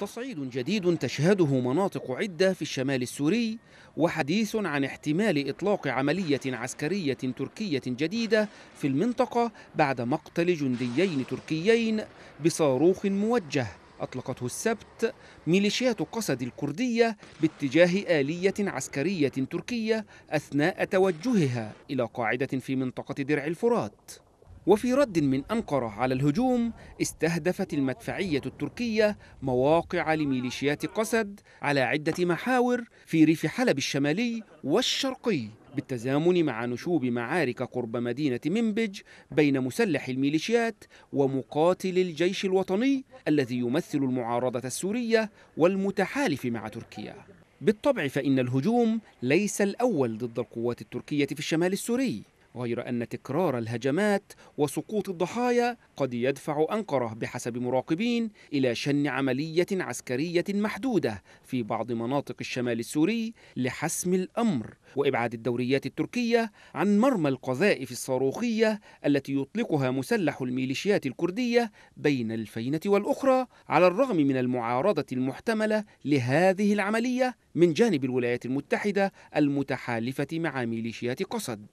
تصعيد جديد تشهده مناطق عدة في الشمال السوري وحديث عن احتمال إطلاق عملية عسكرية تركية جديدة في المنطقة بعد مقتل جنديين تركيين بصاروخ موجه أطلقته السبت ميليشيات قسد الكردية باتجاه آلية عسكرية تركية أثناء توجهها إلى قاعدة في منطقة درع الفرات وفي رد من أنقرة على الهجوم استهدفت المدفعية التركية مواقع لميليشيات قسد على عدة محاور في ريف حلب الشمالي والشرقي بالتزامن مع نشوب معارك قرب مدينة منبج بين مسلح الميليشيات ومقاتل الجيش الوطني الذي يمثل المعارضة السورية والمتحالف مع تركيا بالطبع فإن الهجوم ليس الأول ضد القوات التركية في الشمال السوري غير أن تكرار الهجمات وسقوط الضحايا قد يدفع أنقرة بحسب مراقبين إلى شن عملية عسكرية محدودة في بعض مناطق الشمال السوري لحسم الأمر وإبعاد الدوريات التركية عن مرمى القذائف الصاروخية التي يطلقها مسلح الميليشيات الكردية بين الفينة والأخرى على الرغم من المعارضة المحتملة لهذه العملية من جانب الولايات المتحدة المتحالفة مع ميليشيات قصد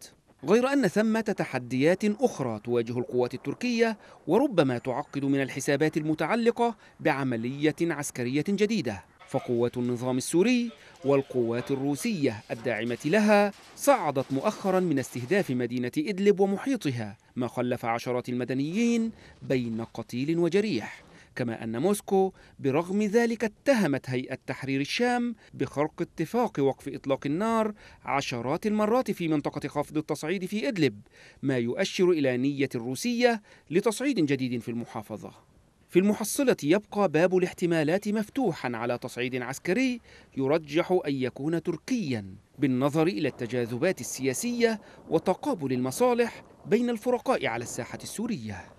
غير أن ثمة تحديات أخرى تواجه القوات التركية وربما تعقد من الحسابات المتعلقة بعملية عسكرية جديدة فقوات النظام السوري والقوات الروسية الداعمة لها صعدت مؤخرا من استهداف مدينة إدلب ومحيطها ما خلف عشرات المدنيين بين قتيل وجريح كما أن موسكو برغم ذلك اتهمت هيئة تحرير الشام بخرق اتفاق وقف إطلاق النار عشرات المرات في منطقة خفض التصعيد في إدلب ما يؤشر إلى نية الروسية لتصعيد جديد في المحافظة في المحصلة يبقى باب الاحتمالات مفتوحا على تصعيد عسكري يرجح أن يكون تركيا بالنظر إلى التجاذبات السياسية وتقابل المصالح بين الفرقاء على الساحة السورية